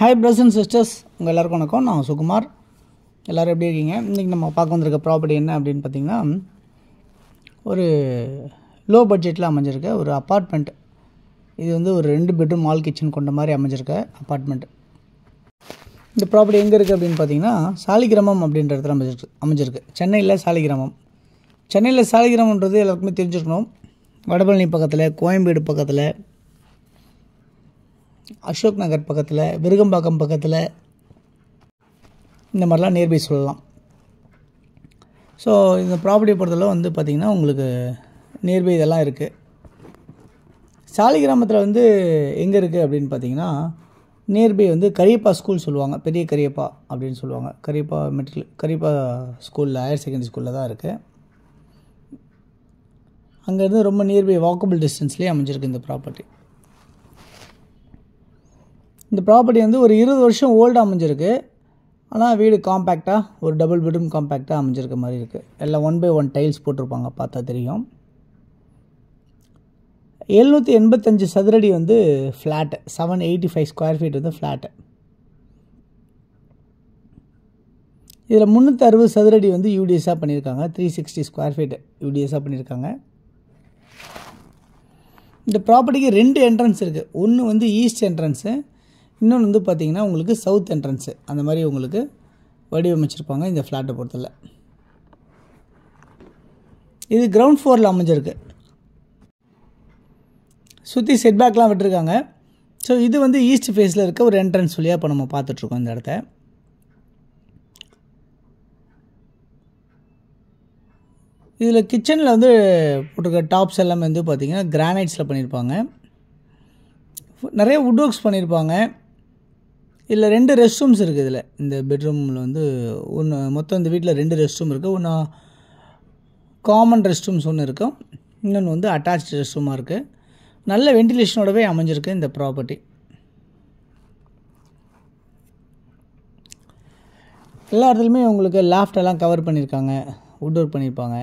hi press and sisters உங்கள் எல்லாருக்கும் வணக்கம் நான் சுகுமார் எல்லோரும் எப்படி இருக்கீங்க இன்றைக்கி நம்ம பார்க்க வந்திருக்க ப்ராப்பர்ட்டி என்ன அப்படின்னு பார்த்திங்கன்னா ஒரு லோ பட்ஜெட்டில் அமைஞ்சிருக்க ஒரு அப்பார்ட்மெண்ட் இது வந்து ஒரு ரெண்டு பெட்ரூம் ஆல் கிச்சன் கொண்ட மாதிரி அமைஞ்சிருக்க அப்பார்ட்மெண்ட் இந்த ப்ராப்பர்ட்டி எங்கே இருக்குது அப்படின்னு பார்த்தீங்கன்னா சாலிகிராமம் அப்படின்ற இடத்துல அமைஞ்சிருக்கு அமைஞ்சிருக்கு சென்னையில் சாலிகிராமம் சென்னையில் சாலிகிராமன்றது எல்லாருக்குமே தெரிஞ்சுருக்கணும் வடபழனி பக்கத்தில் கோயம்பேடு பக்கத்தில் அசோக் நகர் பக்கத்தில் விருகம்பாக்கம் பக்கத்தில் இந்த மாதிரிலாம் நியர்பை சொல்லலாம் ஸோ இந்த ப்ராப்பர்ட்டி பொறுத்தளவு வந்து பார்த்திங்கன்னா உங்களுக்கு நியர்பை இதெல்லாம் இருக்குது சாலி கிராமத்தில் வந்து எங்கே இருக்குது அப்படின்னு பார்த்தீங்கன்னா நியர்பை வந்து கரியப்பா ஸ்கூல் சொல்லுவாங்க பெரிய கரியப்பா அப்படின்னு சொல்லுவாங்க கரியப்பா மெட்ரிக் கரியப்பா ஸ்கூலில் ஹையர் செகண்டரி ஸ்கூலில் தான் இருக்குது அங்கேருந்து ரொம்ப நியர்பை வாக்கபிள் டிஸ்டன்ஸ்லேயே அமைஞ்சிருக்கு இந்த ப்ராப்பர்ட்டி இந்த ப்ராப்பர்ட்டி வந்து ஒரு இருபது வருஷம் ஓல்டாக அமைஞ்சிருக்கு ஆனால் வீடு காம்பேக்டாக ஒரு டபுள் பெட்ரூம் காம்பேக்டாக அமைஞ்சிருக்க மாதிரி இருக்குது எல்லாம் ஒன் பை ஒன் டைல்ஸ் போட்டிருப்பாங்க பார்த்தா தெரியும் எழுநூற்றி எண்பத்தஞ்சு சதுரடி வந்து flat seven eighty five square feet வந்து ஃப்ளாட்டு இதில் முந்நூற்றி அறுபது சதுரடி வந்து யூடிஎஸாக பண்ணியிருக்காங்க த்ரீ சிக்ஸ்டி ஸ்கொயர் ஃபீட் யூடிஎஸாக பண்ணியிருக்காங்க இந்த ப்ராப்பர்ட்டிக்கு ரெண்டு என்ட்ரன்ஸ் இருக்குது ஒன்று வந்து ஈஸ்ட் என்ட்ரன்ஸு இன்னொன்று வந்து பார்த்திங்கன்னா உங்களுக்கு சவுத் என்ட்ரன்ஸு அந்த மாதிரி உங்களுக்கு வடிவமைச்சிருப்பாங்க இந்த ஃப்ளாட்டை பொறுத்தல இது கிரவுண்ட் ஃப்ளோரில் அமைஞ்சிருக்கு சுற்றி செட்பேக்லாம் விட்டுருக்காங்க ஸோ இது வந்து ஈஸ்ட் ஃபேஸில் இருக்க ஒரு என்ட்ரன்ஸ் வழியாக இப்போ நம்ம பார்த்துட்ருக்கோம் இந்த இடத்த இதில் கிச்சனில் வந்து போட்டிருக்க டாப்ஸ் எல்லாமே வந்து பார்த்திங்கன்னா கிரானைட்ஸில் பண்ணியிருப்பாங்க நிறைய வுட் ஒர்க்ஸ் பண்ணியிருப்பாங்க இதில் ரெண்டு ரெஸ்ட் ரூம்ஸ் இருக்குது இதில் இந்த பெட்ரூமில் வந்து ஒன்று மொத்தம் இந்த வீட்டில் ரெண்டு ரெஸ்ட் ரூம் இருக்குது ஒன்று காமன் ரெஸ்ட் ரூம்ஸ் ஒன்று இருக்கும் இன்னொன்று வந்து அட்டாச் ரெஸ்ட் ரூமாக இருக்குது நல்ல வென்டிலேஷனோடவே அமைஞ்சிருக்கு இந்த ப்ராப்பர்ட்டி எல்லா இடத்துலையுமே உங்களுக்கு லேஃப்டெல்லாம் கவர் பண்ணியிருக்காங்க வுட் ஒர்க் பண்ணியிருப்பாங்க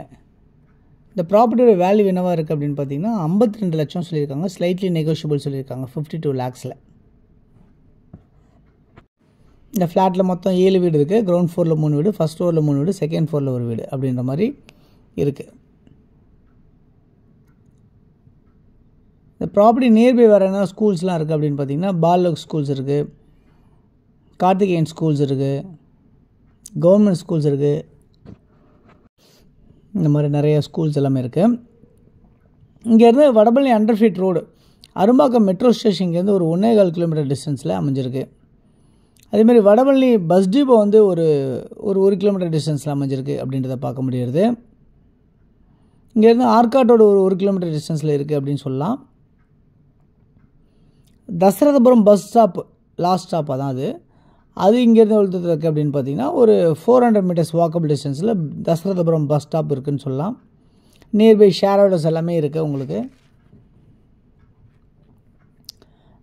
இந்த ப்ராப்பர்ட்டியோட வேல்யூ என்னவாக இருக்குது அப்படின்னு பார்த்தீங்கன்னா ஐம்பத்தி ரெண்டு லட்சம் சொல்லியிருக்காங்க ஸ்லைட்லி நெகோஷியபிள் சொல்லியிருக்காங்க ஃபிஃப்டி டூ லேக்ஸில் இந்த ஃப்ளாட்டில் மொத்தம் ஏழு வீடு இருக்குது கிரவுண்ட் ஃப்ளோரில் மூணு வீடு ஃபஸ்ட் ஃப்ளோரில் மூணு வீடு செகண்ட் ஃப்ளோரில் ஒரு வீடு அப்படின்ற மாதிரி இருக்குது இந்த ப்ராப்பர்ட்டி நியர்பை வேறு என்ன ஸ்கூல்ஸ்லாம் இருக்குது அப்படின்னு பார்த்தீங்கன்னா பாலக் ஸ்கூல்ஸ் இருக்குது கார்த்திகேயன் ஸ்கூல்ஸ் இருக்குது கவர்மெண்ட் ஸ்கூல்ஸ் இருக்குது இந்த மாதிரி நிறைய ஸ்கூல்ஸ் எல்லாமே இருக்குது இங்கேருந்து Vadapalani feet road Arumbakkam metro station இங்கேருந்து ஒரு ஒன்றே கால் கிலோமீட்டர் டிஸ்டன்ஸில் அமைஞ்சிருக்கு அதேமாரி வடவள்ளி பஸ் டிப்போ வந்து ஒரு ஒரு ஒரு கிலோமீட்டர் டிஸ்டன்ஸில் அமைஞ்சிருக்கு அப்படின்றத பார்க்க முடியுது இங்கேருந்து ஆற்காட்டோட ஒரு ஒரு கிலோமீட்டர் டிஸ்டன்ஸில் இருக்குது அப்படின்னு சொல்லலாம் தசரதபுரம் பஸ் ஸ்டாப் லாஸ்ட் ஸ்டாப்பாக தான் அது அது இங்கேருந்து எழுத்து இருக்குது அப்படின்னு பார்த்தீங்கன்னா ஒரு ஃபோர் ஹண்ட்ரட் மீட்டர்ஸ் வாக்கபிள் டிஸ்டன்ஸில் தசரதபுரம் பஸ் ஸ்டாப் இருக்குதுன்னு சொல்லலாம் நியர்பை ஷேர் ஹவுஸ் எல்லாமே இருக்குது உங்களுக்கு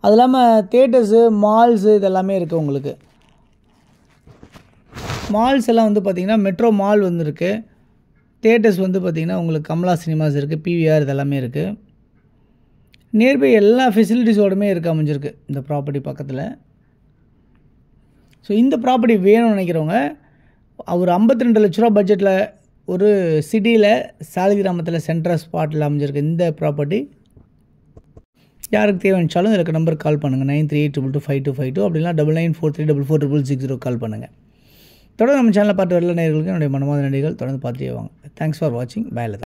அது இல்லாமல் தேட்டர்ஸு மால்ஸு இதெல்லாமே இருக்குது உங்களுக்கு மால்ஸ் எல்லாம் வந்து பார்த்திங்கன்னா மெட்ரோ மால் இருக்குது தேட்டர்ஸ் வந்து பார்த்திங்கன்னா உங்களுக்கு கமலா சினிமாஸ் இருக்குது பிவிஆர் இதெல்லாமே இருக்குது நியர்பை எல்லா ஃபெசிலிட்டிஸோடுமே இருக்க அமைஞ்சிருக்கு இந்த ப்ராப்பர்ட்டி பக்கத்தில் ஸோ இந்த ப்ராப்பர்ட்டி வேணும்னு நினைக்கிறவங்க ஒரு ஐம்பத்தி ரெண்டு லட்ச ரூபா பட்ஜெட்டில் ஒரு சிட்டியில் சாலி கிராமத்தில் சென்ட்ரல் ஸ்பாட்டில் அமைஞ்சிருக்கு இந்த ப்ராப்பர்ட்டி யாருக்கு தேவைச்சாலும் நினச்சாலும் நம்பர் கால் பண்ணுங்கள் nine three eight double two five two five two அப்படின்னா double nine four three double four double six zero call பண்ணுங்கள் தொடர்ந்து நம்ம சேனலில் பார்த்து வரல நேர்களுக்கு என்னுடைய மனமாத நடிகள் தொடர்ந்து பார்த்துட்டே வாங்க தேங்க்ஸ் ஃபார் வாட்சிங் பயலதா